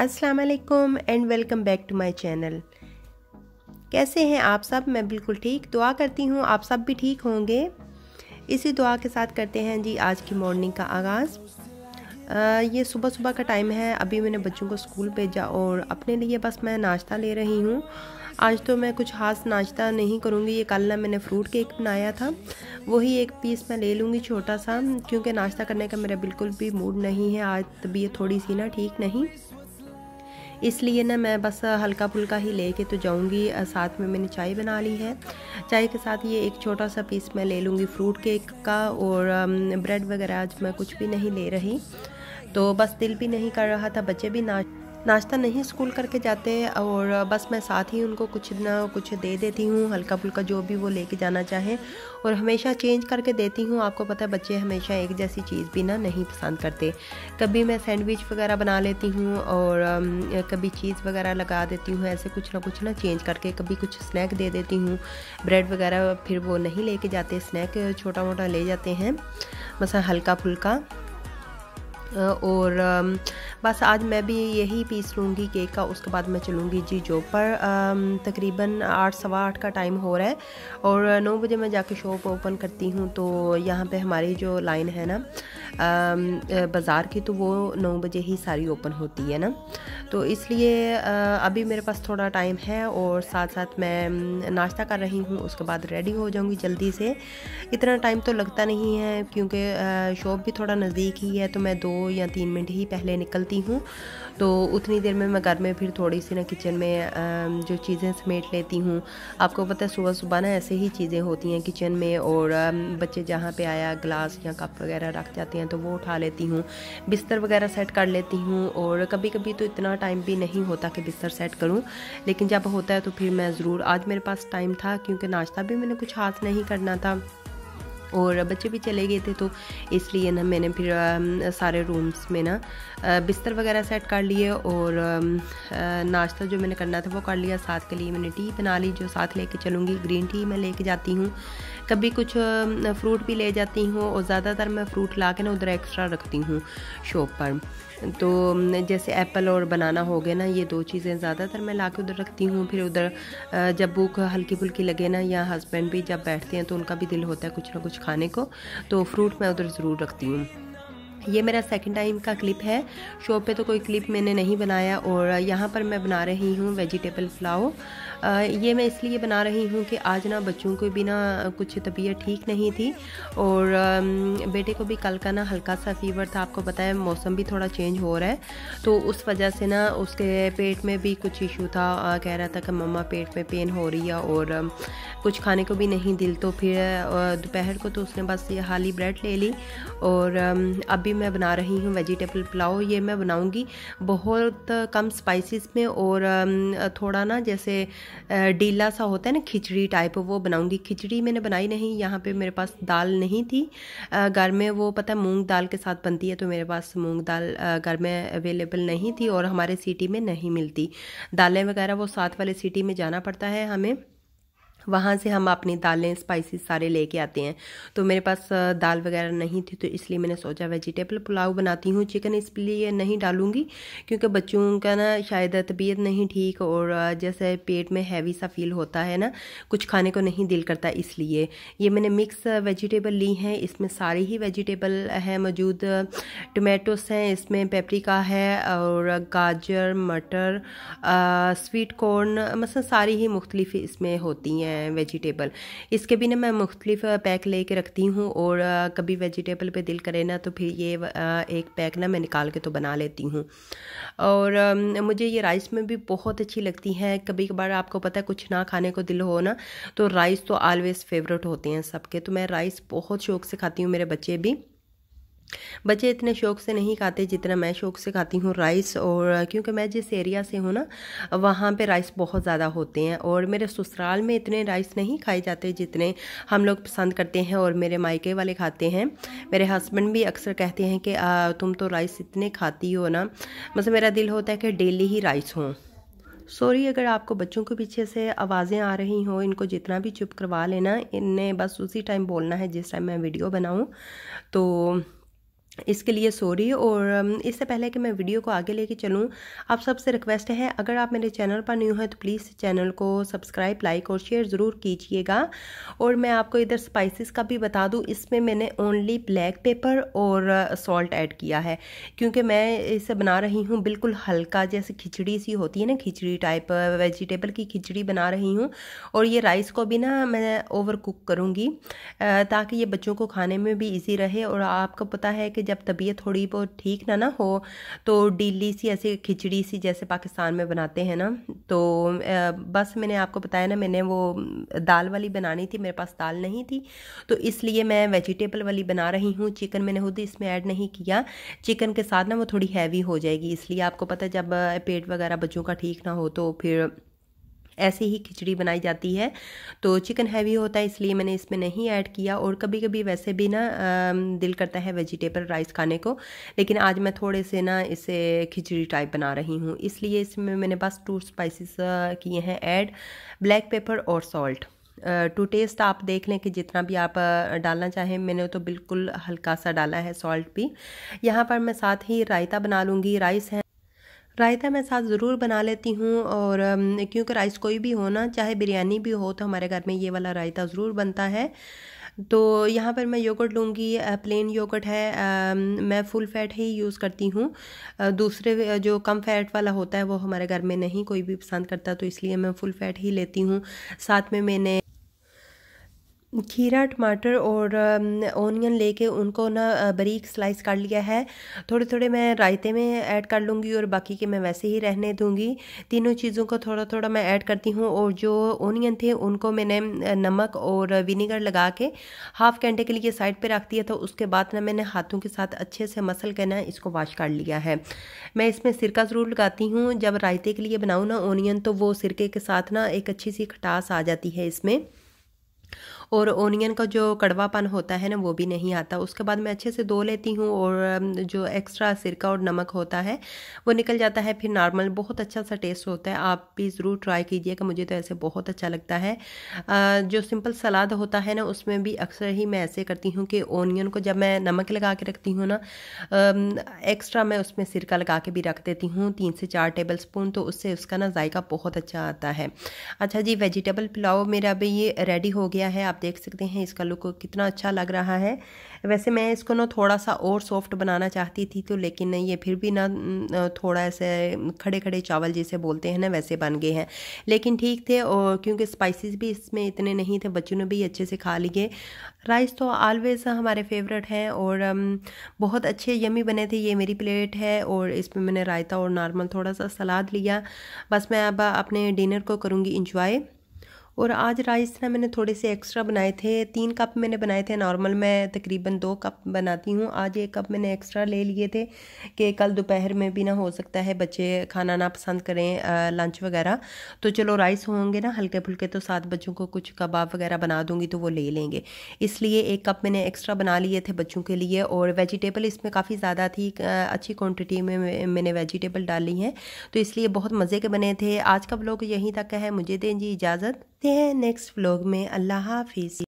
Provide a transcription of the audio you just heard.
अस्सलाम वालेकुम and welcome back to my channel कैसे हैं आप सब मैं बिल्कुल ठीक दुआ करती हूँ आप सब भी ठीक होंगे इसी दुआ के साथ करते हैं जी आज की मॉर्निंग का आगाज़ ये सुबह सुबह का टाइम है अभी मैंने बच्चों को स्कूल भेजा और अपने लिए बस मैं नाश्ता ले रही हूँ आज तो मैं कुछ खास नाश्ता नहीं करूँगी ये कल ना मैंने फ्रूट केक बनाया था वही एक पीस मैं ले लूँगी छोटा सा क्योंकि नाश्ता करने का मेरा बिल्कुल भी मूड नहीं है आज तबीयत थोड़ी सी ना ठीक नहीं इसलिए ना मैं बस हल्का फुल्का ही ले तो जाऊँगी साथ में मैंने चाय बना ली है चाय के साथ ये एक छोटा सा पीस मैं ले लूँगी फ्रूट केक का और ब्रेड वगैरह आज मैं कुछ भी नहीं ले रही तो बस दिल भी नहीं कर रहा था बच्चे भी ना नाश्ता नहीं स्कूल करके जाते और बस मैं साथ ही उनको कुछ ना कुछ दे देती हूँ हल्का फुल्का जो भी वो लेके जाना चाहें और हमेशा चेंज करके देती हूँ आपको पता है बच्चे हमेशा एक जैसी चीज़ भी ना नहीं पसंद करते कभी मैं सैंडविच वगैरह बना लेती हूँ और कभी चीज़ वगैरह लगा देती हूँ ऐसे कुछ ना कुछ ना चेंज करके कभी कुछ स्नैक दे देती हूँ ब्रेड वगैरह फिर वो नहीं लेके जाते स्नैक छोटा मोटा ले जाते हैं बस हाँ, हल्का फुल्का और बस आज मैं भी यही पीस लूँगी केक का उसके बाद मैं चलूँगी जी जो पर तकरीबन आठ सवा आठ का टाइम हो रहा है और नौ बजे मैं जाके शॉप ओपन करती हूँ तो यहाँ पे हमारी जो लाइन है ना बाज़ार की तो वो नौ बजे ही सारी ओपन होती है ना तो इसलिए अभी मेरे पास थोड़ा टाइम है और साथ साथ मैं नाश्ता कर रही हूँ उसके बाद रेडी हो जाऊँगी जल्दी से इतना टाइम तो लगता नहीं है क्योंकि शॉप भी थोड़ा नज़दीक ही है तो मैं दो या तीन मिनट ही पहले निकलती हूँ तो उतनी देर में मैं घर में फिर थोड़ी सी ना किचन में जो चीज़ें समेट लेती हूँ आपको पता है सुबह सुबह ना ऐसे ही चीज़ें होती हैं किचन में और बच्चे जहाँ पे आया ग्लास या कप वगैरह रख जाते हैं तो वो उठा लेती हूँ बिस्तर वगैरह सेट कर लेती हूँ और कभी कभी तो इतना टाइम भी नहीं होता कि बिस्तर सेट करूँ लेकिन जब होता है तो फिर मैं ज़रूर आज मेरे पास टाइम था क्योंकि नाश्ता भी मैंने कुछ हाथ नहीं करना था और बच्चे भी चले गए थे तो इसलिए ना मैंने फिर सारे रूम्स में ना बिस्तर वगैरह सेट कर लिए और नाश्ता जो मैंने करना था वो कर लिया साथ के लिए मैंने टी बना ली जो साथ लेके चलूँगी ग्रीन टी मैं लेके जाती हूँ कभी कुछ फ्रूट भी ले जाती हूँ और ज़्यादातर मैं फ्रूट ला के ना उधर एक्स्ट्रा रखती हूँ शॉप पर तो जैसे एप्पल और बनाना हो गए ना ये दो चीज़ें ज़्यादातर मैं ला के उधर रखती हूँ फिर उधर जब भूख हल्की फुल्की लगे ना या हस्बैंड भी जब बैठते हैं तो उनका भी दिल होता है कुछ ना कुछ खाने को तो फ्रूट मैं उधर ज़रूर रखती हूँ ये मेरा सेकंड टाइम का क्लिप है शॉप पे तो कोई क्लिप मैंने नहीं बनाया और यहाँ पर मैं बना रही हूँ वेजिटेबल पुलाव ये मैं इसलिए बना रही हूँ कि आज ना बच्चों को भी ना कुछ तबीयत ठीक नहीं थी और बेटे को भी कल का ना हल्का सा फीवर था आपको पता है मौसम भी थोड़ा चेंज हो रहा है तो उस वजह से ना उसके पेट में भी कुछ इशू था कह रहा था कि मम्मा पेट में पेन हो रही है और कुछ खाने को भी नहीं दिल तो फिर दोपहर को तो उसने बस ये हाली ब्रेड ले ली और अभी अभी मैं बना रही हूँ वेजिटेबल पुलाव ये मैं बनाऊँगी बहुत कम स्पाइसेस में और थोड़ा ना जैसे डीला सा होता है ना खिचड़ी टाइप वो बनाऊँगी खिचड़ी मैंने बनाई नहीं यहाँ पे मेरे पास दाल नहीं थी घर में वो पता है मूँग दाल के साथ बनती है तो मेरे पास मूँग दाल घर में अवेलेबल नहीं थी और हमारे सिटी में नहीं मिलती दालें वगैरह वो साथ वाले सिटी में जाना पड़ता है हमें वहाँ से हम अपनी दालें स्पाइसी सारे लेके आते हैं तो मेरे पास दाल वगैरह नहीं थी तो इसलिए मैंने सोचा वेजिटेबल पुलाव बनाती हूँ चिकन इसलिए नहीं डालूँगी क्योंकि बच्चों का ना शायद तबीयत नहीं ठीक और जैसे पेट में हैवी सा फील होता है ना कुछ खाने को नहीं दिल करता इसलिए ये मैंने मिक्स वेजिटेबल ली हैं इसमें सारी ही वेजिटेबल हैं मौजूद टमेटोस हैं इसमें पेपरिका है और गाजर मटर स्वीट कॉर्न मतलब सारी ही मुख्तलिफ इसमें होती हैं हैं वेजिटेबल इसके बिना मैं मुख्तलिफ पैक ले कर रखती हूँ और कभी वेजिटेबल पे दिल करे ना तो फिर ये एक पैक ना मैं निकाल के तो बना लेती हूँ और मुझे ये राइस में भी बहुत अच्छी लगती हैं कभी कभार आपको पता है कुछ ना खाने को दिल हो ना तो राइस तो ऑलवेज़ फेवरेट होते हैं सबके तो मैं राइस बहुत शौक से खाती हूँ मेरे बच्चे भी बच्चे इतने शौक से नहीं खाते जितना मैं शौक से खाती हूँ राइस और क्योंकि मैं जिस एरिया से हूँ ना वहाँ पे राइस बहुत ज़्यादा होते हैं और मेरे ससुराल में इतने राइस नहीं खाए जाते जितने हम लोग पसंद करते हैं और मेरे मायके वाले खाते हैं मेरे हस्बैंड भी अक्सर कहते हैं कि आ, तुम तो राइस इतने खाती हो ना मतलब मेरा दिल होता है कि डेली ही राइस हो सॉरी अगर आपको बच्चों के पीछे से आवाज़ें आ रही हो इनको जितना भी चुप करवा लेना इन्हें बस उसी टाइम बोलना है जिस टाइम मैं वीडियो बनाऊँ तो इसके लिए सॉरी और um, इससे पहले कि मैं वीडियो को आगे लेके चलूँ आप सबसे रिक्वेस्ट है अगर आप मेरे चैनल पर न्यू हैं तो प्लीज़ चैनल को सब्सक्राइब लाइक और शेयर ज़रूर कीजिएगा और मैं आपको इधर स्पाइसेस का भी बता दूँ इसमें मैंने ओनली ब्लैक पेपर और सॉल्ट uh, ऐड किया है क्योंकि मैं इसे बना रही हूँ बिल्कुल हल्का जैसे खिचड़ी सी होती है ना खिचड़ी टाइप वेजिटेबल uh, की खिचड़ी बना रही हूँ और ये राइस को भी ना मैं ओवर कुक करूँगी ताकि ये बच्चों को खाने में भी ईजी रहे और आपको पता है कि जब तबीयत थोड़ी बहुत ठीक ना ना हो तो डीली सी ऐसी खिचड़ी सी जैसे पाकिस्तान में बनाते हैं ना तो बस मैंने आपको बताया ना मैंने वो दाल वाली बनानी थी मेरे पास दाल नहीं थी तो इसलिए मैं वेजिटेबल वाली बना रही हूँ चिकन मैंने खुद इसमें ऐड नहीं किया चिकन के साथ ना वो थोड़ी हैवी हो जाएगी इसलिए आपको पता जब पेट वगैरह बच्चों का ठीक ना हो तो फिर ऐसे ही खिचड़ी बनाई जाती है तो चिकन हैवी होता है इसलिए मैंने इसमें नहीं ऐड किया और कभी कभी वैसे भी ना दिल करता है वेजिटेबल राइस खाने को लेकिन आज मैं थोड़े से ना इसे खिचड़ी टाइप बना रही हूँ इसलिए इसमें मैंने बस टू स्पाइसेस किए हैं ऐड ब्लैक पेपर और सॉल्ट टू टेस्ट आप देख लें कि जितना भी आप डालना चाहें मैंने तो बिल्कुल हल्का सा डाला है सॉल्ट भी यहाँ पर मैं साथ ही रायता बना लूँगी राइस है रायता मैं साथ ज़रूर बना लेती हूँ और क्योंकि राइस कोई भी हो ना चाहे बिरयानी भी हो तो हमारे घर में ये वाला रायता ज़रूर बनता है तो यहाँ पर मैं योगर्ट लूँगी प्लेन योगर्ट है आ, मैं फुल फैट ही यूज़ करती हूँ दूसरे जो कम फैट वाला होता है वो हमारे घर में नहीं कोई भी पसंद करता तो इसलिए मैं फुल फैट ही लेती हूँ साथ में मैंने खीरा टमाटर और ओनियन लेके उनको ना बारीक स्लाइस कर लिया है थोड़े थोड़े मैं रायते में ऐड कर लूँगी और बाकी के मैं वैसे ही रहने दूँगी तीनों चीज़ों को थोड़ा थोड़ा मैं ऐड करती हूँ और जो ओनियन थे उनको मैंने नमक और विनीगर लगा के हाफ़ घंटे के लिए साइड पे रख दिया था उसके बाद ना मैंने हाथों के साथ अच्छे से मसल के ना इसको वाश कर लिया है मैं इसमें सिरका ज़रूर लगाती हूँ जब रायते के लिए बनाऊँ ना ओनियन तो वो सिरके के साथ ना एक अच्छी सी खटास आ जाती है इसमें और ओनियन का जो कड़वापन होता है ना वो भी नहीं आता उसके बाद मैं अच्छे से धो लेती हूँ और जो एक्स्ट्रा सिरका और नमक होता है वो निकल जाता है फिर नॉर्मल बहुत अच्छा सा टेस्ट होता है आप भी ज़रूर ट्राई कीजिएगा मुझे तो ऐसे बहुत अच्छा लगता है जो सिंपल सलाद होता है ना उसमें भी अक्सर ही मैं ऐसे करती हूँ कि ओनियन को जब मैं नमक लगा के रखती हूँ ना एक्स्ट्रा मैं उसमें सिरका लगा के भी रख देती हूँ तीन से चार टेबल स्पून तो उससे उसका ना जायका बहुत अच्छा आता है अच्छा जी वेजिटेबल पुलाव मेरा भी ये रेडी हो गया है आप देख सकते हैं इसका लुक कितना अच्छा लग रहा है वैसे मैं इसको ना थोड़ा सा और सॉफ्ट बनाना चाहती थी तो लेकिन ये फिर भी ना थोड़ा ऐसे खड़े खड़े चावल जैसे बोलते हैं ना वैसे बन गए हैं लेकिन ठीक थे और क्योंकि स्पाइसेस भी इसमें इतने नहीं थे बच्चों ने भी अच्छे से खा लिए राइस तो ऑलवेज़ हमारे फेवरेट हैं और बहुत अच्छे यमी बने थे ये मेरी प्लेट है और इसमें मैंने रायता और नॉर्मल थोड़ा सा सलाद लिया बस मैं अब अपने डिनर को करूँगी इंजॉय और आज राइस ना मैंने थोड़े से एक्स्ट्रा बनाए थे तीन कप मैंने बनाए थे नॉर्मल मैं तकरीबन दो कप बनाती हूँ आज एक कप मैंने एक्स्ट्रा ले लिए थे कि कल दोपहर में भी ना हो सकता है बच्चे खाना ना पसंद करें लंच वगैरह तो चलो राइस होंगे ना हल्के फुल्के तो सात बच्चों को कुछ कबाब वगैरह बना दूँगी तो वो ले लेंगे इसलिए एक कप मैंने एक्स्ट्रा बना लिए थे बच्चों के लिए और वेजिटेबल इसमें काफ़ी ज़्यादा थी अच्छी क्वान्टिटी में मैंने वेजिटेबल डाली हैं तो इसलिए बहुत मज़े के बने थे आज का ब्लॉग यहीं तक है मुझे दें जी इजाज़त मिलते हैं नेक्स्ट व्लॉग में अल्लाह हाफिज़